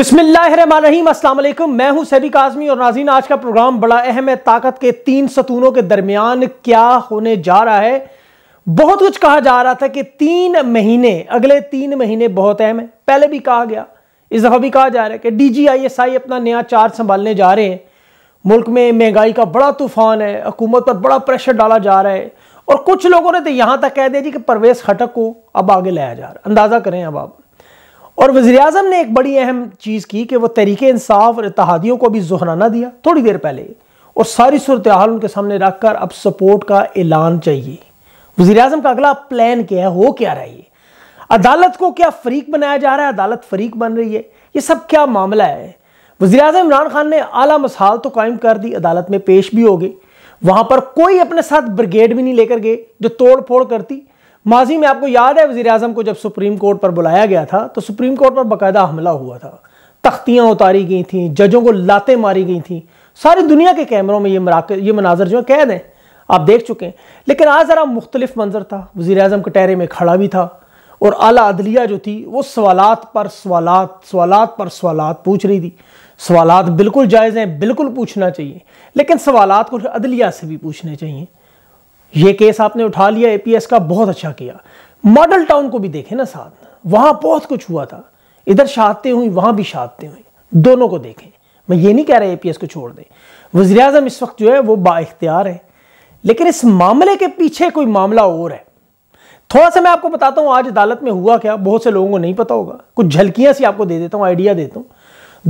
बिस्मिल्लाम असलम मैं हूं सैबिक आजमी और नाजीन आज का प्रोग्राम बड़ा अहम है ताकत के तीन सतूनों के दरमियान क्या होने जा रहा है बहुत कुछ कहा जा रहा था कि तीन महीने अगले तीन महीने बहुत अहम है पहले भी कहा गया इस दफ़ा भी कहा जा रहा है कि D G I S I अपना नया चार्ज संभालने जा रहे हैं मुल्क में महंगाई का बड़ा तूफान है हुकूमत पर बड़ा प्रेशर डाला जा रहा है और कुछ लोगों ने तो यहाँ तक कह दिया जी कि परवेज खटक को अब आगे लाया जा रहा है अंदाज़ा करें अब आप और वजी अजम ने एक बड़ी अहम चीज़ की कि वह तरीके इंसाफ और इतिहादियों को भी जहराना दिया थोड़ी देर पहले और सारी सूरत हाल उनके सामने रख कर अब सपोर्ट का ऐलान चाहिए वजी अजम का अगला प्लान क्या है हो क्या रहा है ये अदालत को क्या फरीक बनाया जा रहा है अदालत फरीक बन रही है ये सब क्या मामला है वजी अजम इमरान खान ने अला मसाल तो कायम कर दी अदालत में पेश भी हो गई वहाँ पर कोई अपने साथ ब्रिगेड भी नहीं लेकर गए जो तोड़ फोड़ करती माजी में आपको याद है वजी अजम को जब सुप्रीम कोर्ट पर बुलाया गया था तो सुप्रीम कोर्ट पर बाकायदा हमला हुआ था तख्तियाँ उतारी गई थी जजों को लातें मारी गई थी सारी दुनिया के कैमरों में ये मराक ये मनाजर जो है कैद हैं आप देख चुके हैं लेकिन आज ज़रा मुख्तलिफ मंजर था वजी अजम कटहरे में खड़ा भी था और अला अदलिया जो थी वो सवालत पर सवालत सवालत पर सवालत पूछ रही थी सवालत बिल्कुल जायज़ हैं बिल्कुल पूछना चाहिए लेकिन सवालत को अदलिया से भी पूछने चाहिए ये केस आपने उठा लिया एपीएस का बहुत अच्छा किया मॉडल टाउन को भी देखे ना साथ वहां बहुत कुछ हुआ था इधर शहादतें हुई वहां भी शहादतें हुई दोनों को देखें मैं ये नहीं कह रहा एपीएस को छोड़ दें वजीर अजम इस वक्त जो है वो बाख्तियार है लेकिन इस मामले के पीछे कोई मामला और है थोड़ा सा मैं आपको बताता हूँ आज अदालत में हुआ क्या बहुत से लोगों को नहीं पता होगा कुछ झलकियाँ सी आपको दे देता हूँ आइडिया देता हूँ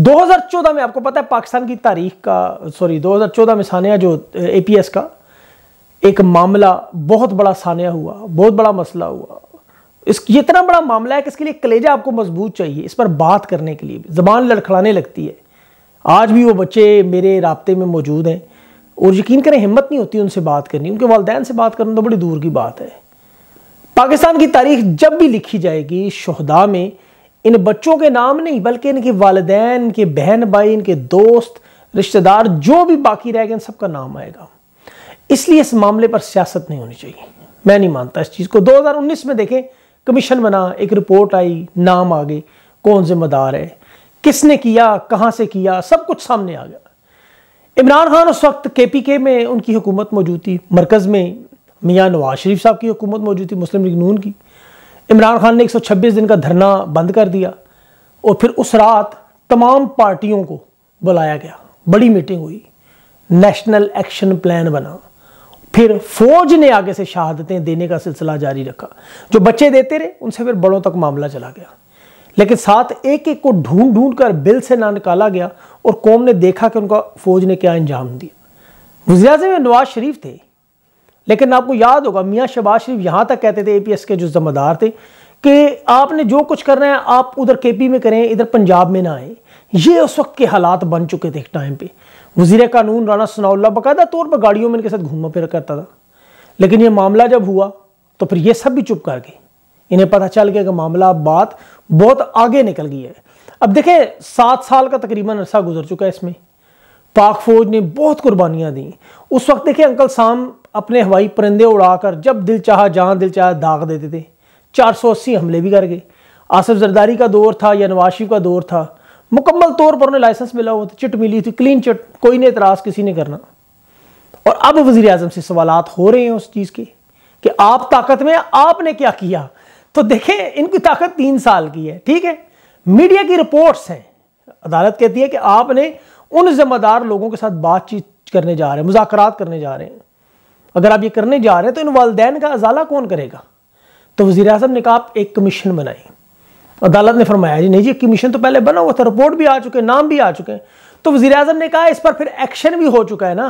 2014 में आपको पता है पाकिस्तान की तारीख का सॉरी 2014 में सानिया जो एपीएस का एक मामला बहुत बड़ा सानिया हुआ बहुत बड़ा मसला हुआ इस ये इतना बड़ा मामला है कि इसके लिए कलेजा आपको मजबूत चाहिए इस पर बात करने के लिए ज़बान लड़खड़ाने लगती है आज भी वो बच्चे मेरे रबते में मौजूद हैं और यकीन करें हिम्मत नहीं होती उनसे बात करनी उनके वालदेन से बात करना तो बड़ी दूर की बात है पाकिस्तान की तारीख जब भी लिखी जाएगी शहदा में इन बच्चों के नाम नहीं बल्कि इनके वालदेन इनके बहन भाई इनके दोस्त रिश्तेदार जो भी बाकी रह गए इन सबका नाम आएगा इसलिए इस मामले पर सियासत नहीं होनी चाहिए मैं नहीं मानता इस चीज़ को 2019 में देखें कमीशन बना एक रिपोर्ट आई नाम आ गई कौन जिम्मेदार है किसने किया कहाँ से किया सब कुछ सामने आ गया इमरान खान उस वक्त के पी के में उनकी हुकूमत मौजूद थी मरकज़ में मियाँ नवाज शरीफ साहब की हुकूमत मौजूद थी मुस्लिम लीग नून की इमरान खान ने छब्बीस दिन का धरना बंद कर दिया और फिर उस रात तमाम पार्टियों को बुलाया गया बड़ी मीटिंग हुई नेशनल एक्शन प्लान बना फिर फौज ने आगे से शहादतें देने का सिलसिला जारी रखा जो बच्चे देते रहे उनसे फिर बड़ों तक मामला चला गया लेकिन साथ एक एक को ढूंढ ढूंढ कर बिल से ना निकाला गया और कौम ने देखा कि उनका फौज ने क्या अंजाम दिया वजी में नवाज शरीफ थे लेकिन आपको याद होगा मियाँ शबाज शरीफ यहाँ तक कहते थे ए पी एस के जो जिम्मेदार थे कि आपने जो कुछ करना है आप उधर केपी में करें इधर पंजाब में ना आए ये उस वक्त के हालात बन चुके थे एक टाइम पे वजीर कानून राना सनाउल्ला बाकायदा तौर पर गाड़ियों में इनके साथ घूमा फिर करता था लेकिन ये मामला जब हुआ तो फिर ये सब भी चुप कर गए इन्हें पता चल गया कि मामला बात बहुत आगे निकल गई है अब देखें सात साल का तकरीबन अरसा गुजर चुका है इसमें पाक फौज ने बहुत कुर्बानियाँ दी उस वक्त देखें अंकल साम अपने हवाई परिंदे उड़ाकर जब दिल चाह जहाँ दिल चाह दाग देते थे 480 हमले भी कर गए आसफ जरदारी का दौर था या नवाशिफ का दौर था मुकम्मल तौर पर उन्हें लाइसेंस मिला हुआ था चिट मिली थी क्लीन चिट कोई नहीं एतराज़ किसी ने करना और अब वजी अजम से सवाल हो रहे हैं उस चीज़ के कि आप ताकत में आपने क्या किया तो देखें इनकी ताकत तीन साल की है ठीक है मीडिया की रिपोर्ट्स हैं अदालत कहती है कि आपने उन जिम्मेदार लोगों के साथ बातचीत करने जा रहे हैं मुजाकर करने जा रहे हैं अगर आप ये करने जा रहे हैं तो इन वालदेन का अजाला कौन करेगा तो वजी अजम ने कहा आप एक कमीशन बनाई अदालत ने फरमाया जी नहीं जी कमीशन तो पहले बना हुआ था रिपोर्ट भी आ चुके नाम भी आ चुके हैं तो वजी अजम ने कहा इस पर फिर एक्शन भी हो चुका है ना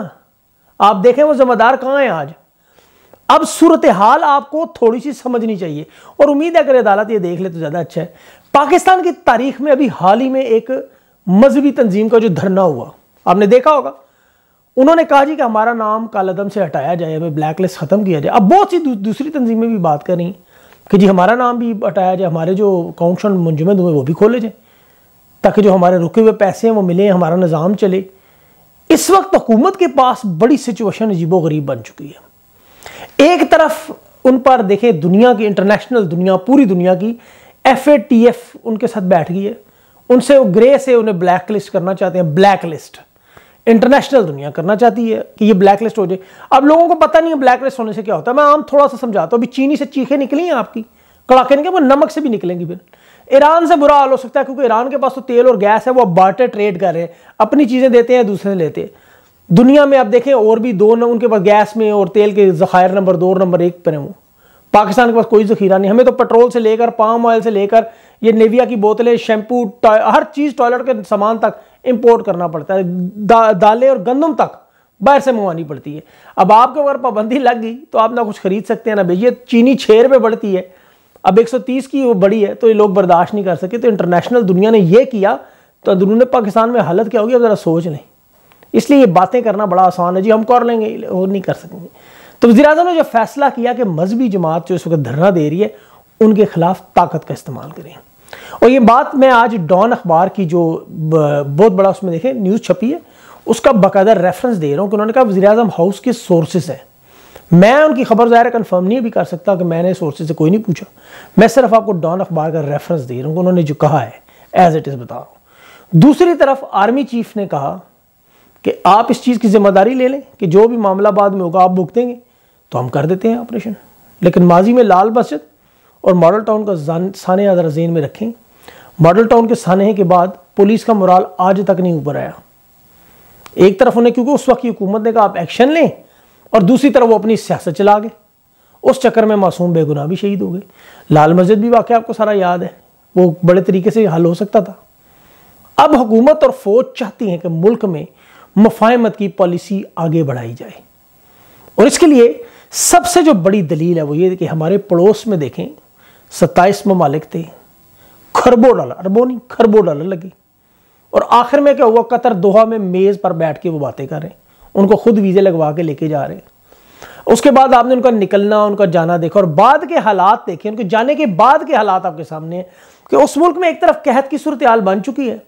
आप देखें वो जिम्मेदार कहाँ हैं आज अब सूरत हाल आपको थोड़ी सी समझनी चाहिए और उम्मीद है अगर अदालत ये देख ले तो ज़्यादा अच्छा है पाकिस्तान की तारीख में अभी हाल ही में एक मजहबी तंजीम का जो धरना हुआ आपने देखा होगा उन्होंने कहा जी कि हमारा नाम कालदम से हटाया जाए हमें ब्लैक लिस्ट ख़त्म किया जाए अब बहुत सी दूसरी तंजीमें भी बात कर रही हैं कि जी हमारा नाम भी हटाया जाए हमारे जो अकाउंट्स मुंजमद हुए वो भी खोले जाए ताकि जो हमारे रुके हुए पैसे हैं वो मिले हमारा निज़ाम चले इस वक्त हुकूमत के पास बड़ी सिचुएशन अजीबो गरीब बन चुकी है एक तरफ उन पर देखें दुनिया की इंटरनेशनल दुनिया पूरी दुनिया की एफ ए टी एफ उनके साथ बैठ गई है उनसे वो ग्रे से उन्हें ब्लैक लिस्ट करना चाहते हैं ब्लैक लिस्ट इंटरनेशनल दुनिया करना चाहती है कि ये ब्लैक लिस्ट हो जाए अब लोगों को पता नहीं है ब्लैक लिस्ट होने से क्या होता है मैं आम थोड़ा सा समझाता हूँ अभी चीनी से चीखें निकली हैं आपकी कड़ाके निकले वो नमक से भी निकलेंगी फिर ईरान से बुरा हाल हो सकता है क्योंकि ईरान के पास तो तेल और गैस है वो अब बार्टर ट्रेड कर रहे हैं अपनी चीज़ें देते हैं दूसरे लेते हैं दुनिया में आप देखें और भी दो न, उनके पास गैस में और तेल के जखायर नंबर दो नंबर एक पर हैं वो पाकिस्तान के पास कोई जखीरा नहीं हमें तो पेट्रोल से लेकर पाम ऑयल से लेकर ये नेविया की बोतलें शैम्पू हर चीज़ टॉयलेट के सामान तक इंपोर्ट करना पड़ता है दा, दालें और गंदम तक बाहर से मंगवानी पड़ती है अब आपके ऊपर पाबंदी लग गई तो आप ना कुछ खरीद सकते हैं ना भेजिए चीनी छः रुपये बढ़ती है अब 130 की वो बड़ी है तो ये लोग बर्दाश्त नहीं कर सके तो इंटरनेशनल दुनिया ने ये किया तो अंदरून पाकिस्तान में हालत क्या होगी अब ज़रा सोच लें इसलिए ये बातें करना बड़ा आसान है जी हम कर लेंगे और नहीं कर सकेंगे तो वजी अजम ने जो फैसला किया कि मजहबी जमात जो इस वक्त धरना दे रही है उनके खिलाफ ताकत का इस्तेमाल करें और ये बात मैं आज डॉन अखबार की जो बहुत बड़ा उसमें देखें न्यूज़ छपी है उसका बाकायदा रेफरेंस दे रहा हूँ कि उन्होंने कहा वजी अजम हाउस के सोर्सेज हैं मैं उनकी खबर ज़ाहिर कन्फर्म नहीं भी कर सकता कि मैंने सोर्सेज से कोई नहीं पूछा मैं सिर्फ आपको डॉन अखबार का रेफरेंस दे रहा हूँ उन्होंने जो कहा है एज इट इज़ बता रहा हूँ दूसरी तरफ आर्मी चीफ ने कहा कि आप इस चीज़ की जिम्मेदारी ले लें कि जो भी मामला बाद में होगा आप भुगतेंगे तो हम कर देते हैं ऑपरेशन लेकिन माजी में लाल मस्जिद और मॉडल टाउन का सान ज़रा जेन में रखें मॉडल टाउन के सानहे के बाद पुलिस का मुराल आज तक नहीं ऊपर आया एक तरफ उन्हें क्योंकि उस वक्त की हुकूमत ने कहा आप एक्शन लें और दूसरी तरफ वो अपनी सियासत चला गए उस चक्कर में मासूम बेगुनाह भी शहीद हो गए लाल मस्जिद भी वाकई आपको सारा याद है वो बड़े तरीके से हल हो सकता था अब हुकूमत और फौज चाहती हैं कि मुल्क में मुफाहमत की पॉलिसी आगे बढ़ाई जाए और इसके लिए सबसे जो बड़ी दलील है वो ये कि हमारे पड़ोस में देखें सत्ताईस ममालिक थे खरबों डॉलर अरबों नहीं खरबों डॉलर लगी और आखिर में क्या हुआ कतर दोहा में मेज़ पर बैठ के वो बातें कर रहे हैं उनको खुद वीज़े लगवा के लेके जा रहे हैं उसके बाद आपने उनका निकलना उनका जाना देखा और बाद के हालात देखे उनके जाने के बाद के हालात आपके सामने हैं कि उस मुल्क में एक तरफ कहत की सूरत हाल बन चुकी है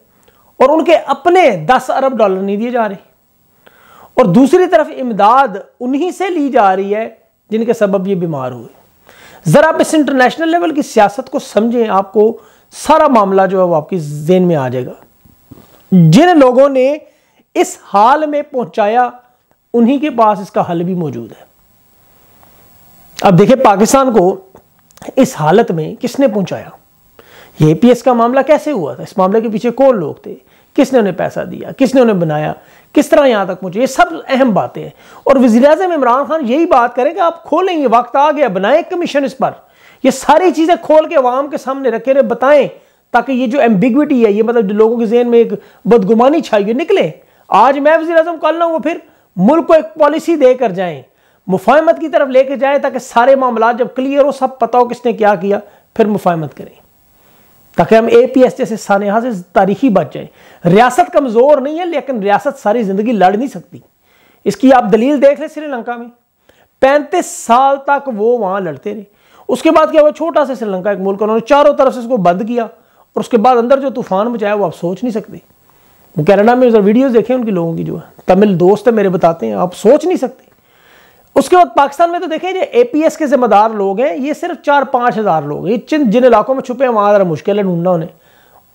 और उनके अपने दस अरब डॉलर नहीं दिए जा रहे और दूसरी तरफ इमदाद उन्हीं से ली जा रही है जिनके सबब ये बीमार हुए ज़रा आप इस इंटरनेशनल लेवल की सियासत को समझें आपको सारा मामला जो है वो आपकी जेन में आ जाएगा जिन लोगों ने इस हाल में पहुंचाया उन्हीं के पास इसका हल भी मौजूद है अब देखिए पाकिस्तान को इस हालत में किसने पहुंचाया ये पी का मामला कैसे हुआ था इस मामले के पीछे कौन लोग थे किसने उन्हें पैसा दिया किसने उन्हें बनाया किस तरह यहाँ तक पहुँचे ये सब अहम बातें हैं और वजी अजम इमरान खान यही बात करें कि आप खोलेंगे वक्त आ गया बनाए कमीशन इस पर ये सारी चीज़ें खोल के अवाम के सामने रखे रहे बताएं ताकि ये जो एम्बिग्विटी है ये मतलब जो लोगों के जहन में एक बदगुमानी छाई निकले आज मैं वजी अजम कल ना वो फिर मुल्क को एक पॉलिसी देकर जाएँ मुफाहमत की तरफ लेके जाए ताकि सारे मामला जब क्लियर हो सब पता हो किसने क्या किया फिर मुफाहमत करें ताकि हम ए पी एस जैसे सानहा से तारीखी बच जाए रियासत कमज़ोर नहीं है लेकिन रियासत सारी ज़िंदगी लड़ नहीं सकती इसकी आप दलील देख लें श्रीलंका में पैंतीस साल तक वो वहाँ लड़ते रहे उसके बाद क्या हुआ छोटा सा श्रीलंका एक मुल्क उन्होंने चारों तरफ से इसको बंद किया और उसके बाद अंदर जो तूफान मचाया वो आप सोच नहीं सकते वो कैनेडा में वीडियोज़ देखे उनके लोगों की जो है तमिल दोस्त है मेरे बताते हैं आप सोच नहीं सकते उसके बाद पाकिस्तान में तो देखें जो एपीएस के जिम्मेदार लोग हैं ये सिर्फ चार पाँच हज़ार लोग हैं जिन जिन इलाकों में छुपे हैं वहाँ ज़रा मुश्किल है ढूंढना उन्हें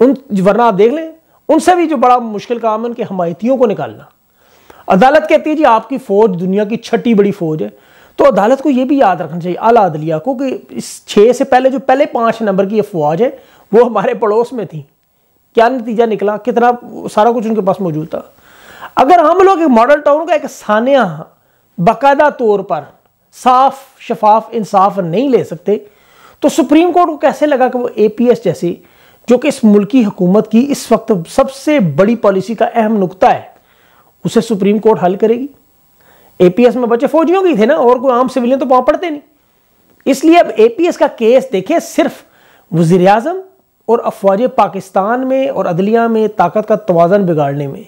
उन वरना आप देख लें उनसे भी जो बड़ा मुश्किल काम है उनके हमायतियों को निकालना अदालत कहती है जी आपकी फ़ौज दुनिया की छठी बड़ी फ़ौज है तो अदालत को ये भी याद रखना चाहिए अला अदलिया को कि इस छः से पहले जो पहले पाँच नंबर की फौज है वो हमारे पड़ोस में थी क्या नतीजा निकला कितना सारा कुछ उनके पास मौजूद था अगर हम लोग एक मॉडल टाउन का एक सानिया बाकायदा तौर पर साफ शफाफ इंसाफ नहीं ले सकते तो सुप्रीम कोर्ट को कैसे लगा कि वो ए पी एस जैसी जो कि इस मुल्क की हुकूमत की इस वक्त सबसे बड़ी पॉलिसी का अहम नुकता है उसे सुप्रीम कोर्ट हल करेगी ए पी एस में बच्चे फौजियों के थे ना और कोई आम सिविलियन तो वहाँ पढ़ते नहीं इसलिए अब ए पी एस का केस देखें सिर्फ वजीर अजम और अफवाज पाकिस्तान में और अदलिया में ताकत का तोज़न बिगाड़ने में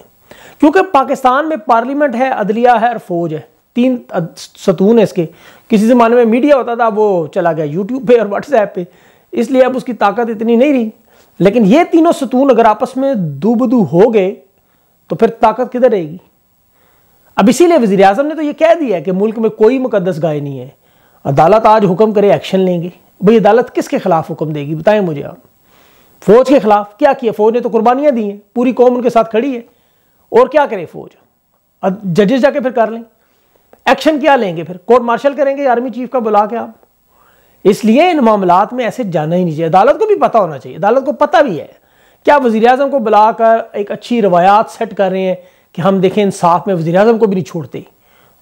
क्योंकि पाकिस्तान में पार्लियामेंट है अदलिया है और फौज है तीन सतून है इसके किसी ज़माने में मीडिया होता था वो चला गया यूट्यूब पे और व्हाट्सएप पे इसलिए अब उसकी ताकत इतनी नहीं रही लेकिन ये तीनों सतून अगर आपस में दूबदू हो गए तो फिर ताकत किधर रहेगी अब इसीलिए वजी अजम ने तो ये कह दिया कि मुल्क में कोई मुकदस गाय नहीं है अदालत आज हुक्म करे एक्शन लेंगे भाई अदालत किसके खिलाफ हुक्म देगी बताएं मुझे आप फौज के खिलाफ क्या किया फौज ने तो कुर्बानियां दी हैं पूरी कौम उनके साथ खड़ी है और क्या करे फौज जजेस जाके फिर कर लें एक्शन क्या लेंगे फिर कोर्ट मार्शल करेंगे आर्मी चीफ का बुला के आप इसलिए इन मामला में ऐसे जाना ही नहीं चाहिए अदालत को भी पता होना चाहिए अदालत को पता भी है क्या वजी अजम को बुलाकर एक अच्छी रवायात सेट कर रहे हैं कि हम देखें इंसाफ में वजी अजम को भी नहीं छोड़ते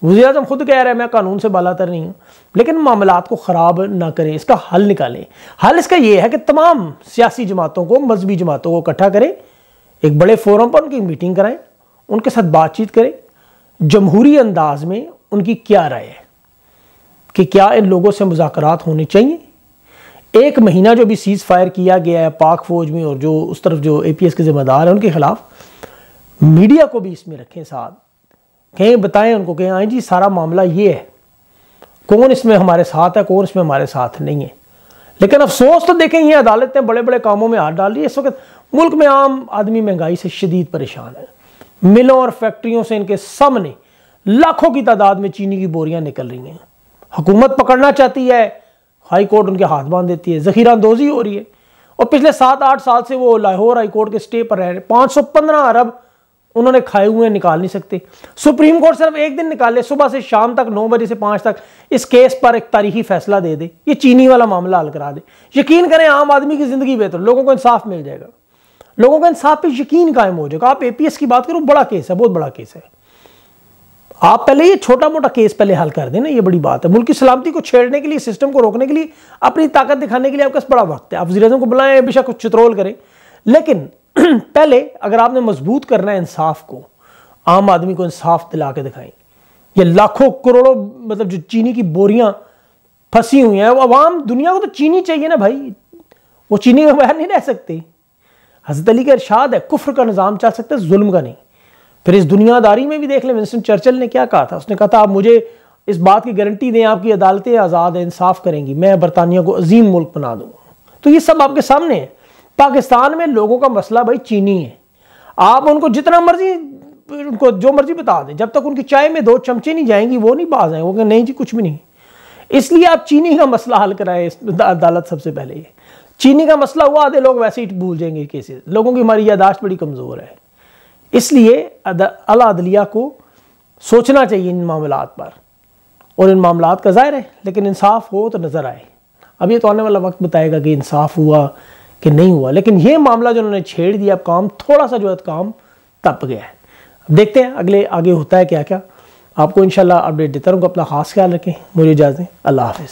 वजी अजम खुद कह रहे हैं मैं कानून से बालातर नहीं हूँ लेकिन मामला को ख़राब ना करें इसका हल निकालें हल इसका यह है कि तमाम सियासी जमातों को मजहबी जमातों को इकट्ठा करें एक बड़े फोरम पर उनकी मीटिंग कराएं उनके साथ बातचीत करें जमहूरी अंदाज में उनकी क्या राय है कि क्या इन लोगों से मुजाकर होने चाहिए एक महीना जो भी सीज़ फायर किया गया है पाक फौज में और जो उस तरफ जो ए पी एस के ज़िम्मेदार हैं उनके ख़िलाफ़ मीडिया को भी इसमें रखें साथ कहें बताएं उनको कहें आए हाँ जी सारा मामला ये है कौन इसमें हमारे साथ है कौन इसमें हमारे साथ नहीं है लेकिन अफसोस तो देखें ये अदालत ने बड़े बड़े कामों में हाथ डाल दिए इस वक्त मुल्क में आम आदमी महंगाई से शदीद परेशान है मिलों और फैक्ट्रियों से इनके सामने लाखों की तादाद में चीनी की बोरियां निकल रही हैं हुकूमत पकड़ना चाहती है हाई कोर्ट उनके हाथ बांध देती है जखीरा अंदोजी हो रही है और पिछले सात आठ साल से वो लाहौर हाई कोर्ट के स्टे पर रह रहे पाँच सौ पंद्रह अरब उन्होंने खाए हुए हैं निकाल नहीं सकते सुप्रीम कोर्ट सिर्फ एक दिन निकाले सुबह से शाम तक नौ बजे से पाँच तक इस केस पर एक तारीखी फैसला दे दे ये चीनी वाला मामला हल करा दे यकीन करें आम आदमी की ज़िंदगी बेहतर लोगों को इंसाफ मिल जाएगा लोगों का इंसाफ पे यकीन कायम हो जाएगा आप एपीएस की बात करो बड़ा केस है बहुत बड़ा केस है आप पहले ये छोटा मोटा केस पहले हल कर देना ये बड़ी बात है मुल्क की सलामती को छेड़ने के लिए सिस्टम को रोकने के लिए अपनी ताकत दिखाने के लिए आपके पास बड़ा वक्त है आप वजी को बुलाएं बेशक कुछ चित्रोल करें लेकिन पहले अगर आपने मजबूत करना है इंसाफ को आम आदमी को इंसाफ दिला के दिखाएं ये लाखों करोड़ों मतलब जो चीनी की बोरियां फंसी हुई हैं वो आवाम दुनिया को तो चीनी चाहिए ना भाई वो चीनी के बाहर नहीं रह सकती हजरत अली का इरशाद है कुफ्र का निज़ाम चल सकता है जुल्म का नहीं फिर इस दुनियादारी में भी देख लें विंस्टन चर्चल ने क्या कहा था उसने कहा था आप मुझे इस बात की गारंटी दें आपकी अदालतें आज़ाद हैं इंसाफ करेंगी मैं बरतानिया को अजीम मुल्क बना दूंगा तो ये सब आपके सामने है पाकिस्तान में लोगों का मसला भाई चीनी है आप उनको जितना मर्जी उनको जो मर्जी बता दें जब तक उनकी चाय में दो चमचे नहीं जाएंगी वो नहीं बाज आए वो कहें नहीं जी कुछ भी नहीं इसलिए आप चीनी का मसला हल कराएं अदालत सबसे पहले चीनी का मसला हुआ आधे लोग वैसे ही भूल जाएंगे केसेस लोगों की हमारी यादाश्त बड़ी कमज़ोर है इसलिए अलादलिया अदलिया को सोचना चाहिए इन मामला पर और इन मामला का ज़ाहिर है लेकिन इंसाफ हो तो नज़र आए अब ये तो आने वाला वक्त बताएगा कि इंसाफ हुआ कि नहीं हुआ लेकिन ये मामला जो उन्होंने छेड़ दिया अब काम थोड़ा सा जो है तो काम तप गया है अब देखते हैं अगले आगे होता है क्या क्या आपको इंशाल्लाह अपडेट देता रहूँगा अपना खास ख्याल रखें मुझे इजाज़ें अल्लाह हाफिज़